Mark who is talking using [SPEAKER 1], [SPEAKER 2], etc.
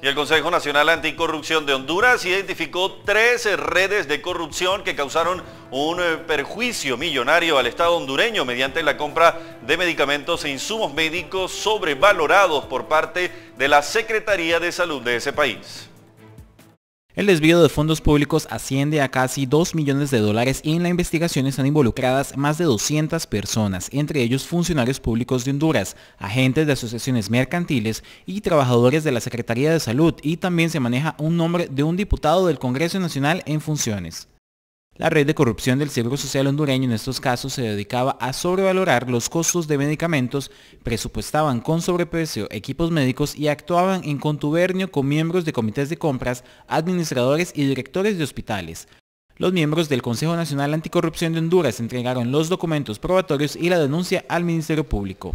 [SPEAKER 1] Y el Consejo Nacional Anticorrupción de Honduras identificó 13 redes de corrupción que causaron un eh, perjuicio millonario al Estado hondureño mediante la compra de medicamentos e insumos médicos sobrevalorados por parte de la Secretaría de Salud de ese país.
[SPEAKER 2] El desvío de fondos públicos asciende a casi 2 millones de dólares y en la investigación están involucradas más de 200 personas, entre ellos funcionarios públicos de Honduras, agentes de asociaciones mercantiles y trabajadores de la Secretaría de Salud y también se maneja un nombre de un diputado del Congreso Nacional en funciones. La red de corrupción del Seguro Social hondureño en estos casos se dedicaba a sobrevalorar los costos de medicamentos, presupuestaban con sobreprecio equipos médicos y actuaban en contubernio con miembros de comités de compras, administradores y directores de hospitales. Los miembros
[SPEAKER 3] del Consejo Nacional Anticorrupción de Honduras entregaron los documentos probatorios y la denuncia al Ministerio Público.